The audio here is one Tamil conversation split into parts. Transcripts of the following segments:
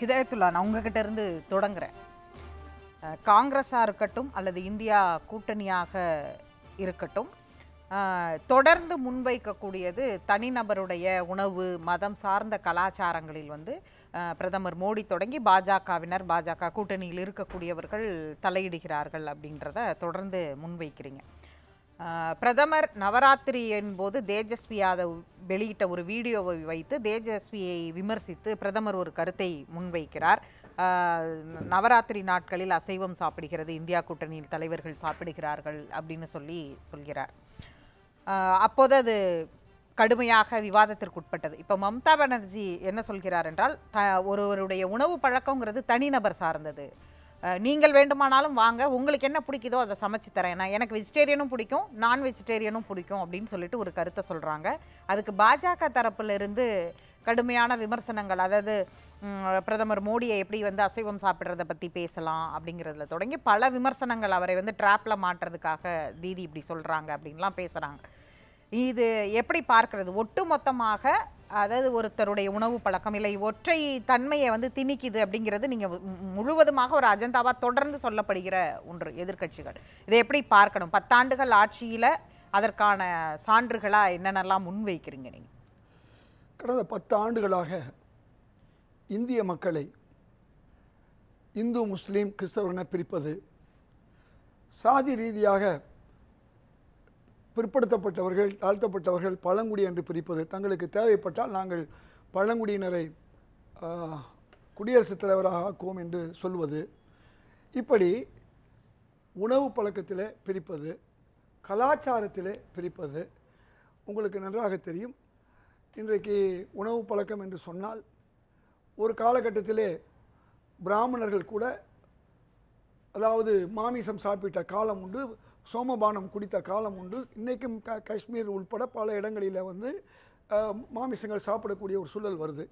ஹிதாயத்துல்லா நான் உங்ககிட்ட இருந்து தொடங்குறேன் காங்கிரஸாக இருக்கட்டும் அல்லது இந்தியா கூட்டணியாக இருக்கட்டும் தொடர்ந்து முன்வைக்கக்கூடியது தனிநபருடைய உணவு மதம் சார்ந்த கலாச்சாரங்களில் வந்து பிரதமர் மோடி தொடங்கி பாஜகவினர் பாஜக கூட்டணியில் இருக்கக்கூடியவர்கள் தலையிடுகிறார்கள் அப்படின்றத தொடர்ந்து முன்வைக்கிறீங்க பிரதமர் நவராத்திரியின் போது தேஜஸ்வி யாதவ் வெளியிட்ட ஒரு வீடியோவை வைத்து தேஜஸ்வியை விமர்சித்து பிரதமர் ஒரு கருத்தை முன்வைக்கிறார் நவராத்திரி நாட்களில் அசைவம் சாப்பிடுகிறது இந்தியா கூட்டணியில் தலைவர்கள் சாப்பிடுகிறார்கள் அப்படின்னு சொல்லி சொல்கிறார் அப்போது அது கடுமையாக விவாதத்திற்கு உட்பட்டது இப்போ மம்தா பானர்ஜி என்ன சொல்கிறார் என்றால் த ஒருவருடைய உணவு பழக்கங்கிறது தனிநபர் சார்ந்தது நீங்கள் வேண்டுமானாலும் வாங்க உங்களுக்கு என்ன பிடிக்குதோ அதை சமைச்சு தரேன் ஏன்னா எனக்கு வெஜிடேரியனும் பிடிக்கும் நான் வெஜிடேரியனும் பிடிக்கும் அப்படின்னு சொல்லிட்டு ஒரு கருத்தை சொல்கிறாங்க அதுக்கு பாஜக தரப்பிலிருந்து கடுமையான விமர்சனங்கள் அதாவது பிரதமர் மோடியை எப்படி வந்து அசைவம் சாப்பிட்றத பற்றி பேசலாம் அப்படிங்கிறதுல தொடங்கி பல விமர்சனங்கள் அவரை வந்து ட்ராப்பில் மாட்டுறதுக்காக தீதி இப்படி சொல்கிறாங்க அப்படின்லாம் பேசுகிறாங்க இது எப்படி பார்க்கறது ஒட்டு மொத்தமாக அதாவது ஒருத்தருடைய உணவு பழக்கம் இல்லை ஒற்றை தன்மையை வந்து திணிக்குது அப்படிங்கிறது நீங்கள் முழுவதுமாக ஒரு அஜந்தாவாக தொடர்ந்து சொல்லப்படுகிற ஒன்று எதிர்கட்சிகள் இதை எப்படி பார்க்கணும் பத்தாண்டுகள் ஆட்சியில் அதற்கான சான்றுகளாக என்னென்னலாம் முன்வைக்கிறீங்க நீங்கள் கடந்த பத்து ஆண்டுகளாக இந்திய மக்களை இந்து முஸ்லீம் கிறிஸ்தவர்ன பிரிப்பது சாதி ரீதியாக பிற்படுத்தப்பட்டவர்கள் தாழ்த்தப்பட்டவர்கள் பழங்குடி என்று பிரிப்பது தங்களுக்கு தேவைப்பட்டால் நாங்கள் பழங்குடியினரை குடியரசுத் தலைவராக ஆக்குவோம் என்று சொல்வது இப்படி உணவு பழக்கத்தில் பிரிப்பது கலாச்சாரத்தில் பிரிப்பது உங்களுக்கு நன்றாக தெரியும் இன்றைக்கு உணவு பழக்கம் என்று சொன்னால் ஒரு காலகட்டத்திலே பிராமணர்கள் கூட அதாவது மாமிசம் சாப்பிட்ட காலம் உண்டு சோமபானம் குடித்த காலம் உண்டு இன்றைக்கும் க காஷ்மீர் உள்பட பல இடங்களில் வந்து மாமிசங்கள் சாப்பிடக்கூடிய ஒரு சூழல் வருது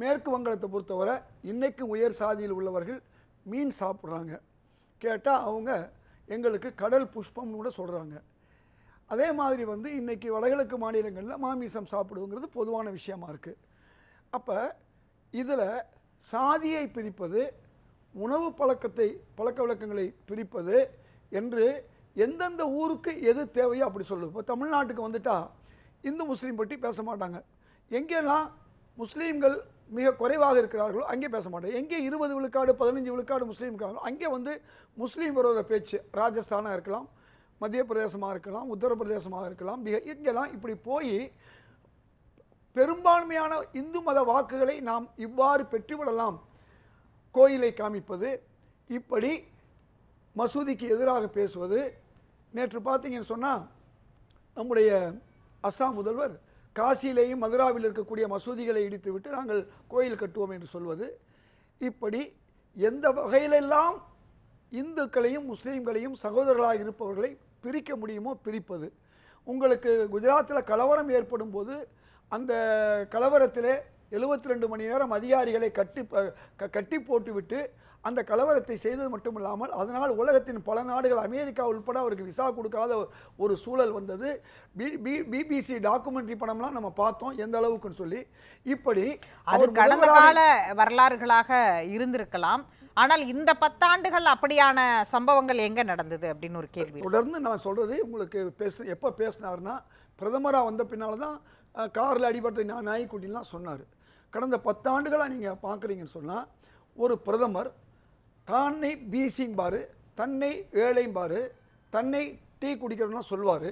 மேற்கு வங்காளத்தை பொறுத்தவரை இன்றைக்கும் உயர் சாதியில் உள்ளவர்கள் மீன் சாப்பிட்றாங்க கேட்டால் அவங்க எங்களுக்கு கடல் புஷ்பம்னு கூட சொல்கிறாங்க அதே மாதிரி வந்து இன்றைக்கி வடகிழக்கு மாநிலங்களில் மாமிசம் சாப்பிடுவோங்கிறது பொதுவான விஷயமா இருக்குது அப்போ இதில் சாதியை பிரிப்பது உணவு பழக்கத்தை பழக்க வழக்கங்களை பிரிப்பது என்று எந்தெந்த ஊருக்கு எது தேவையோ அப்படி சொல்லு இப்போ தமிழ்நாட்டுக்கு வந்துட்டால் இந்து முஸ்லீம் பற்றி பேச மாட்டாங்க எங்கெல்லாம் முஸ்லீம்கள் மிக குறைவாக இருக்கிறார்களோ அங்கே பேச மாட்டாங்க எங்கே இருபது விழுக்காடு பதினஞ்சு விழுக்காடு முஸ்லீம் இருக்கிறாங்களோ அங்கே வந்து முஸ்லீம் விரோத பேச்சு ராஜஸ்தானாக இருக்கலாம் மத்திய பிரதேசமாக இருக்கலாம் உத்தரப்பிரதேசமாக இருக்கலாம் மிக இங்கெல்லாம் இப்படி போய் பெரும்பான்மையான இந்து மத வாக்குகளை நாம் இவ்வாறு பெற்றுவிடலாம் கோயிலை காமிப்பது இப்படி மசூதிக்கு எதிராக பேசுவது நேற்று பார்த்தீங்கன்னு சொன்னால் நம்முடைய அஸ்ஸாம் முதல்வர் காசியிலேயும் மதுராவில் இருக்கக்கூடிய மசூதிகளை இடித்துவிட்டு நாங்கள் கோயில் கட்டுவோம் என்று சொல்வது இப்படி எந்த வகையிலெல்லாம் இந்துக்களையும் முஸ்லீம்களையும் சகோதரர்களாக இருப்பவர்களை பிரிக்க முடியுமோ பிரிப்பது உங்களுக்கு குஜராத்தில் கலவரம் ஏற்படும் போது அந்த கலவரத்தில் எழுபத்தி ரெண்டு மணி நேரம் அதிகாரிகளை கட்டி கட்டி போட்டுவிட்டு அந்த கலவரத்தை செய்தது மட்டும் இல்லாமல் அதனால் உலகத்தின் பல நாடுகள் அமெரிக்கா உள்பட அவருக்கு விசா கொடுக்காத ஒரு சூழல் வந்தது பி பிபிசி டாக்குமெண்ட்ரி படம்லாம் நம்ம பார்த்தோம் எந்த அளவுக்குன்னு சொல்லி இப்படி அது கடந்த கால வரலாறுகளாக இருந்திருக்கலாம் ஆனால் இந்த பத்தாண்டுகள் அப்படியான சம்பவங்கள் எங்கே நடந்தது அப்படின்னு ஒரு கேள்வி தொடர்ந்து நான் சொல்கிறது உங்களுக்கு பேச எப்போ பேசினார்னா பிரதமராக வந்த பின்னால் தான் காரில் அடிபட்ட நான் நாய்க்குட்டிலாம் சொன்னார் கடந்த பத்தாண்டுகளாக நீங்கள் பார்க்குறீங்கன்னு சொன்னால் ஒரு பிரதமர் பீசிங் பார் தன்னை ஏழைம்பார் தன்னை டீ குடிக்கிறோம்னா சொல்வார்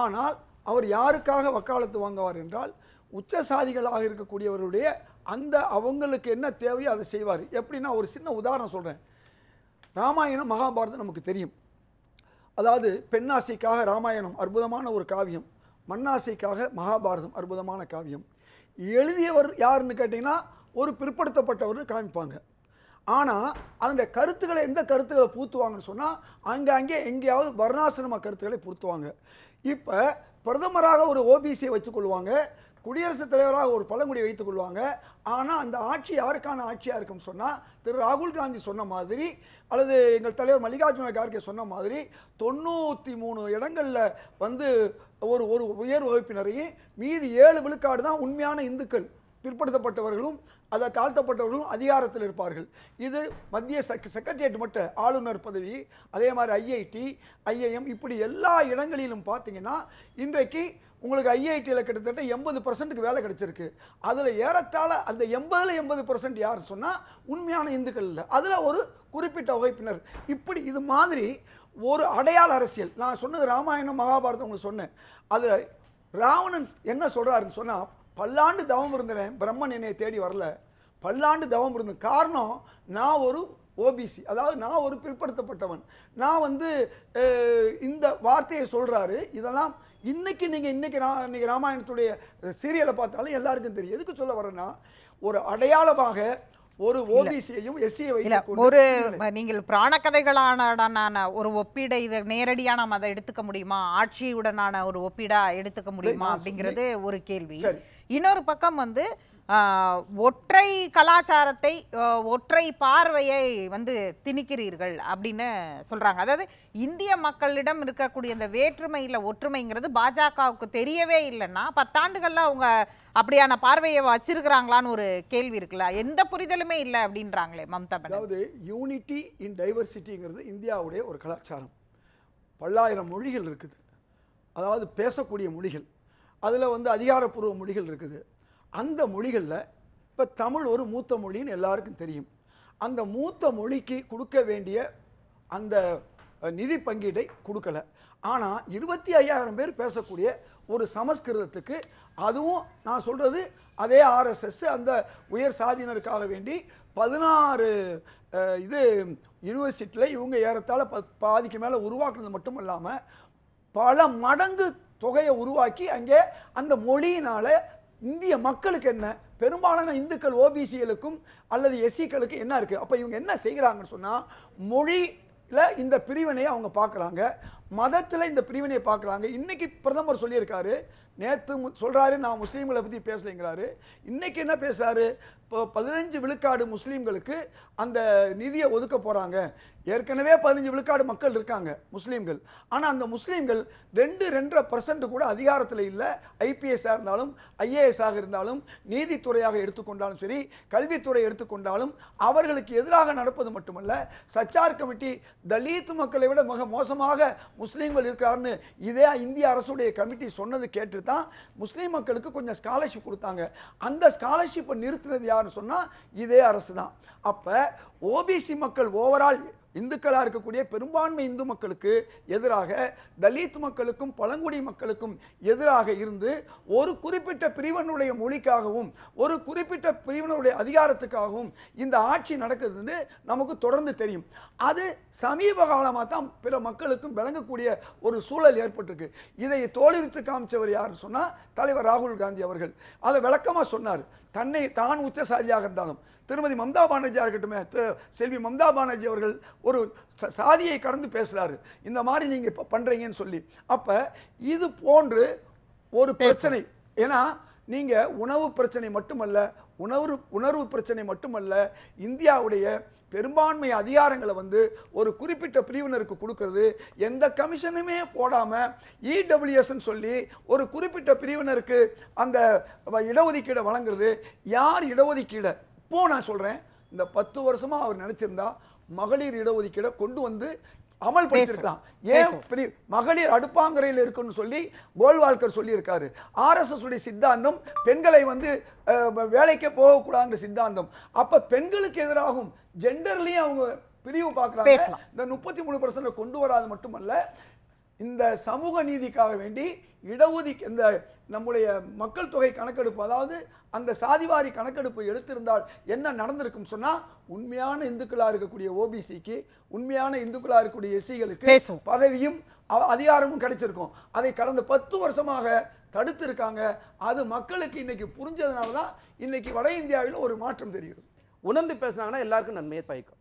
ஆனால் அவர் யாருக்காக வக்காலத்து வாங்குவார் என்றால் உச்ச சாதிகளாக இருக்கக்கூடியவர்களுடைய அந்த அவங்களுக்கு என்ன தேவையோ அதை செய்வார் எப்படின்னா ஒரு சின்ன உதாரணம் சொல்கிறேன் ராமாயணம் மகாபாரதம் நமக்கு தெரியும் அதாவது பெண்ணாசைக்காக ராமாயணம் அற்புதமான ஒரு காவியம் மண்ணாசைக்காக மகாபாரதம் அற்புதமான காவியம் எழுதியவர் யாருன்னு கேட்டிங்கன்னா ஒரு பிற்படுத்தப்பட்டவர்னு காமிப்பாங்க ஆனால் அதனுடைய கருத்துக்களை எந்த கருத்துக்களை பூத்துவாங்கன்னு சொன்னால் அங்கே அங்கே எங்கேயாவது வர்ணாசிரம கருத்துக்களை பூத்துவாங்க இப்போ பிரதமராக ஒரு ஓபிசியை வச்சுக்கொள்வாங்க குடியரசுத் தலைவராக ஒரு பழங்குடி வைத்துக் கொள்வாங்க ஆனால் அந்த ஆட்சி யாருக்கான ஆட்சியாக இருக்கும்னு சொன்னால் திரு ராகுல் காந்தி சொன்ன மாதிரி அல்லது எங்கள் தலைவர் மல்லிகார்ஜுன கார்கே சொன்ன மாதிரி தொண்ணூற்றி மூணு இடங்களில் வந்து ஒரு ஒரு உயர் வகுப்பினரையும் மீதி ஏழு விழுக்காடு தான் உண்மையான இந்துக்கள் பிற்படுத்தப்பட்டவர்களும் அதை தாழ்த்தப்பட்டவர்களும் அதிகாரத்தில் இருப்பார்கள் இது மத்திய செக் செக்ரட்டரியேட் மட்டும் ஆளுநர் பதவி அதே மாதிரி ஐஐடி ஐஐஎம் இப்படி எல்லா இடங்களிலும் பார்த்தீங்கன்னா இன்றைக்கு உங்களுக்கு ஐஐடியில் கிட்டத்தட்ட எண்பது பர்சன்ட்டுக்கு வேலை கிடச்சிருக்கு அதில் ஏறத்தாழ அந்த எண்பதில் எண்பது பர்சன்ட் யார் சொன்னால் உண்மையான இந்துக்கள் இல்லை அதில் ஒரு குறிப்பிட்ட வகைப்பினர் இப்படி இது மாதிரி ஒரு அடையாள அரசியல் நான் சொன்னது ராமாயணம் மகாபாரதம் உங்களுக்கு சொன்னேன் அதில் ராவணன் என்ன சொல்கிறாருன்னு சொன்னால் பல்லாண்டு தவம் இருந்தேன் பிரம்மன் என்னை தேடி வரல பல்லாண்டு தவம் இருந்தேன் காரணம் நான் ஒரு ஓபிசி அதாவது நான் ஒரு பிற்படுத்தப்பட்டவன் நான் வந்து இந்த வார்த்தையை சொல்கிறாரு இதெல்லாம் இன்றைக்கி நீங்கள் இன்றைக்கி நான் இன்றைக்கி ராமாயணத்துடைய சீரியலை பார்த்தாலும் எல்லாருக்கும் தெரியும் எதுக்கு சொல்ல வரேன்னா ஒரு அடையாளமாக ஒரு ஓபிசியையும் எஸ்சியை வைத்து ஒரு நீங்கள் பிராணக்கதைகளான ஒரு ஒப்பீடை இதை நேரடியாக நம்ம அதை எடுத்துக்க முடியுமா ஆட்சியுடனான ஒரு ஒப்பீடா எடுத்துக்க முடியுமா அப்படிங்கிறது ஒரு கேள்வி இன்னொரு பக்கம் வந்து ஒற்றை கலாச்சாரத்தை ஒற்றை பார்வையை வந்து திணிக்கிறீர்கள் அப்படின்னு சொல்கிறாங்க அதாவது இந்திய மக்களிடம் இருக்கக்கூடிய இந்த வேற்றுமையில் ஒற்றுமைங்கிறது பாஜகவுக்கு தெரியவே இல்லைன்னா பத்தாண்டுகளில் அவங்க அப்படியான பார்வையை வச்சிருக்கிறாங்களான்னு ஒரு கேள்வி இருக்குல்ல எந்த புரிதலுமே இல்லை அப்படின்றாங்களே மம்தா அதாவது யூனிட்டி இன் டைவர்சிட்டிங்கிறது இந்தியாவுடைய ஒரு கலாச்சாரம் பல்லாயிரம் மொழிகள் இருக்குது அதாவது பேசக்கூடிய மொழிகள் அதில் வந்து அதிகாரப்பூர்வ மொழிகள் இருக்குது அந்த மொழிகளில் இப்போ தமிழ் ஒரு மூத்த மொழின்னு எல்லாருக்கும் தெரியும் அந்த மூத்த மொழிக்கு கொடுக்க வேண்டிய அந்த நிதி பங்கீட்டை கொடுக்கல ஆனால் இருபத்தி ஐயாயிரம் பேர் பேசக்கூடிய ஒரு சமஸ்கிருதத்துக்கு அதுவும் நான் சொல்கிறது அதே ஆர்எஸ்எஸ் அந்த உயர் சாதியினருக்காக வேண்டி பதினாறு இது யூனிவர்சிட்டியில் இவங்க ஏறத்தால் ப பாதிக்கு மேலே உருவாக்குனது மட்டும் இல்லாமல் பல மடங்கு தொகையை உருவாக்கி அங்கே அந்த மொழியினால் இந்திய மக்களுக்கு என்ன பெரும்பாலான இந்துக்கள் ஓபிசிகளுக்கும் அல்லது எஸ்சிக்களுக்கு என்ன இருக்குது அப்போ இவங்க என்ன செய்கிறாங்கன்னு சொன்னால் மொழியில் இந்த பிரிவினையை அவங்க பார்க்குறாங்க மதத்தில் இந்த பிரிவினையை பார்க்குறாங்க இன்றைக்கி பிரதமர் சொல்லியிருக்காரு நேற்று சொல்கிறாரு நான் முஸ்லீம்களை பற்றி பேசலைங்கிறாரு இன்றைக்கி என்ன பேசுகிறாரு இப்போ பதினஞ்சு விழுக்காடு முஸ்லீம்களுக்கு அந்த நிதியை ஒதுக்க போகிறாங்க ஏற்கனவே பதினஞ்சு விழுக்காடு மக்கள் இருக்காங்க முஸ்லீம்கள் ஆனால் அந்த முஸ்லீம்கள் ரெண்டு ரெண்டரை பர்சன்ட் கூட அதிகாரத்தில் இல்லை ஐபிஎஸ்ஸாக இருந்தாலும் ஐஏஎஸ்ஸாக இருந்தாலும் நீதித்துறையாக எடுத்துக்கொண்டாலும் சரி கல்வித்துறை எடுத்துக்கொண்டாலும் அவர்களுக்கு எதிராக நடப்பது மட்டுமல்ல சச்சார் கமிட்டி தலித் மக்களை விட மிக மோசமாக முஸ்லீம்கள் இருக்கிறாருன்னு இதே இந்திய அரசுடைய கமிட்டி சொன்னது கேட்டு தான் முஸ்லீம் மக்களுக்கு கொஞ்சம் ஸ்காலர்ஷிப் கொடுத்தாங்க அந்த ஸ்காலர்ஷிப்பை நிறுத்தினது யாருன்னு சொன்னால் இதே அரசு தான் அப்போ ஓபிசி மக்கள் ஓவரால் இந்துக்களாக இருக்கக்கூடிய பெரும்பான்மை இந்து மக்களுக்கு எதிராக தலித் மக்களுக்கும் பழங்குடி மக்களுக்கும் எதிராக இருந்து ஒரு குறிப்பிட்ட பிரிவனுடைய மொழிக்காகவும் ஒரு குறிப்பிட்ட பிரிவனுடைய அதிகாரத்துக்காகவும் இந்த ஆட்சி நடக்குதுன்னு நமக்கு தொடர்ந்து தெரியும் அது சமீப காலமாக தான் பிற மக்களுக்கும் விளங்கக்கூடிய ஒரு சூழல் ஏற்பட்டிருக்கு இதை தோலிருத்து காமிச்சவர் யாருன்னு சொன்னால் தலைவர் ராகுல் காந்தி அவர்கள் அதை விளக்கமாக சொன்னார் தன்னை தான் உச்சசாதியாக இருந்தாலும் திருமதி மம்தா பானர்ஜியாக இருக்கட்டும் செல்வி மம்தா பானர்ஜி அவர்கள் ஒரு சாதியை கடந்து பேசுகிறாரு இந்த மாதிரி நீங்கள் இப்போ பண்ணுறீங்கன்னு சொல்லி அப்போ இது போன்று ஒரு பிரச்சனை ஏன்னா நீங்கள் உணவு பிரச்சனை மட்டுமல்ல உணவு உணர்வு பிரச்சனை மட்டுமல்ல இந்தியாவுடைய பெரும்பான்மை அதிகாரங்களை வந்து ஒரு குறிப்பிட்ட பிரிவினருக்கு கொடுக்கறது எந்த கமிஷனுமே போடாமல் இடபிள்யூஎஸ்ன்னு e சொல்லி ஒரு குறிப்பிட்ட பிரிவினருக்கு அந்த இடஒதுக்கீடை வழங்குறது யார் இடஒதுக்கீடை அப்போது நான் சொல்கிறேன் இந்த பத்து வருஷமாக அவர் நினச்சிருந்தா மகளிர் இடஒதுக்கீடை கொண்டு வந்து அமல்படுத்திருக்கலாம் ஏன் பெரிய மகளிர் அடுப்பாங்கரையில் இருக்குன்னு சொல்லி கோல்வால்கர் சொல்லியிருக்காரு ஆர்எஸ்எஸ் உடைய சித்தாந்தம் பெண்களை வந்து வேலைக்கே போகக்கூடாதுங்கிற சித்தாந்தம் அப்போ பெண்களுக்கு எதிராகும் ஜெண்டர்லேயும் அவங்க பிரிவு பார்க்குறாங்க இந்த முப்பத்தி மூணு பர்சன்ட் கொண்டு வராது மட்டுமல்ல இந்த சமூக நீதிக்காக வேண்டி இடஒதி இந்த நம்முடைய மக்கள் தொகை கணக்கெடுப்பு அதாவது அந்த சாதிவாரி கணக்கெடுப்பு எடுத்திருந்தால் என்ன நடந்திருக்கும் சொன்னால் உண்மையான இந்துக்களாக இருக்கக்கூடிய ஓபிசிக்கு உண்மையான இந்துக்களாக இருக்கக்கூடிய எஸ்சிகளுக்கு பதவியும் அதிகாரமும் கிடைச்சிருக்கும் அதை கடந்த பத்து வருஷமாக தடுத்திருக்காங்க அது மக்களுக்கு இன்னைக்கு புரிஞ்சதுனால தான் இன்னைக்கு வட இந்தியாவில் ஒரு மாற்றம் தெரிகிறது உணர்ந்து பேசினாங்கன்னா எல்லாருக்கும் நன்மையை பயக்கும்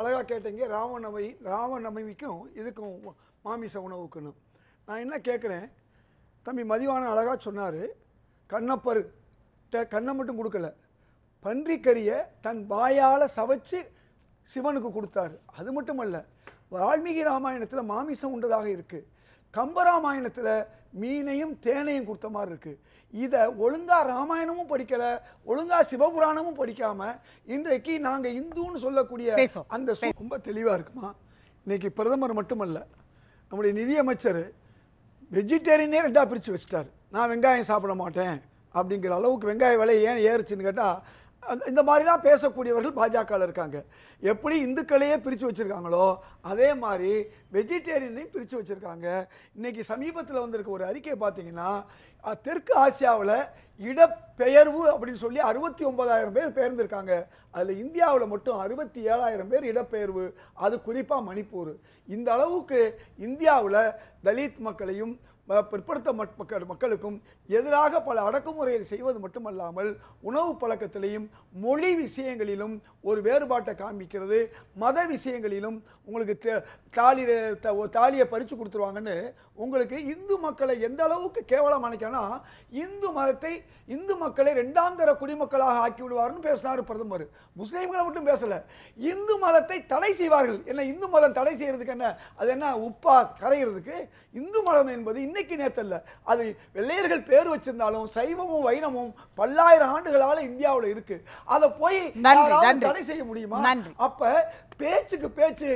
அழகாக கேட்டீங்க ராமநவை ராமநவமிக்கும் இதுக்கும் மாமிச உணவுக்குன்னு நான் என்ன கேட்குறேன் தம்பி மதிவான அழகாக சொன்னார் கண்ணப்பரு ட கண்ணை மட்டும் கொடுக்கல பன்றிக்கறியை தன் வாயால் சவைச்சு சிவனுக்கு கொடுத்தாரு அது மட்டுமல்ல வால்மீகி ராமாயணத்தில் மாமிசம் உண்டதாக இருக்குது கம்பராமாயணத்தில் மீனையும் தேனையும் கொடுத்த மாதிரி இருக்குது இதை ஒழுங்கா ராமாயணமும் படிக்கலை ஒழுங்கா சிவபுராணமும் படிக்காமல் இன்றைக்கு நாங்கள் இந்துன்னு சொல்லக்கூடிய அந்த ரொம்ப தெளிவாக இருக்குமா இன்றைக்கி பிரதமர் மட்டுமல்ல நம்முடைய நிதியமைச்சர் வெஜிடேரியனே ரெண்டாக பிரித்து வச்சுட்டார் நான் வெங்காயம் சாப்பிட மாட்டேன் அப்படிங்கிற அளவுக்கு வெங்காய விலை ஏன் ஏறுச்சுன்னு கேட்டால் இந்த மாதிரிலாம் பேசக்கூடியவர்கள் பாஜகவில் இருக்காங்க எப்படி இந்துக்களையே பிரித்து வச்சுருக்காங்களோ அதே மாதிரி வெஜிடேரியனையும் பிரித்து வச்சுருக்காங்க இன்றைக்கி சமீபத்தில் வந்திருக்க ஒரு அறிக்கை பார்த்தீங்கன்னா தெற்கு ஆசியாவில் இடப்பெயர்வு அப்படின்னு சொல்லி அறுபத்தி ஒன்பதாயிரம் பேர் பெயர்ந்திருக்காங்க அதில் இந்தியாவில் மட்டும் அறுபத்தி ஏழாயிரம் பேர் இடப்பெயர்வு அது குறிப்பாக மணிப்பூர் இந்த அளவுக்கு இந்தியாவில் தலித் மக்களையும் பிற்படுத்த மக்கள் மக்களுக்கும் எதிராக பல அடக்குமுறைகள் செய்வது மட்டுமல்லாமல் உணவு பழக்கத்திலையும் மொழி விஷயங்களிலும் ஒரு வேறுபாட்டை காமிக்கிறது மத விஷயங்களிலும் உங்களுக்கு தாலி தாலியை பறித்து கொடுத்துருவாங்கன்னு உங்களுக்கு இந்து மக்களை எந்த அளவுக்கு கேவலம் நினைக்கனா இந்து மதத்தை இந்து மக்களை ரெண்டாம் தர குடிமக்களாக ஆக்கி விடுவார்னு பேசினார் பிரதமர் முஸ்லீம்களை மட்டும் பேசலை இந்து மதத்தை தடை செய்வார்கள் என்ன இந்து மதம் தடை செய்கிறதுக்கு என்ன அது என்ன உப்பா கரைகிறதுக்கு இந்து மதம் என்பது இன்னும் இன்னைக்கு நேத்தல்ல அது வெள்ளையர்கள் பேர் வச்சிருந்தாலும் சைவமும் வைணமும் பல்லாயிரம் ஆண்டுகளால இந்தியாவில் இருக்கு அதை போய் தடை செய்ய முடியுமா அப்ப பேச்சுக்கு பேச்சு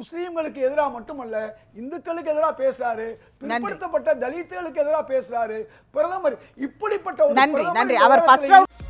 முஸ்லீம்களுக்கு எதிராக மட்டுமல்ல இந்துக்களுக்கு எதிராக பேசுறாரு பிற்படுத்தப்பட்ட தலித்துகளுக்கு எதிராக பேசுறாரு பிரதமர் இப்படிப்பட்ட ஒரு நன்றி அவர்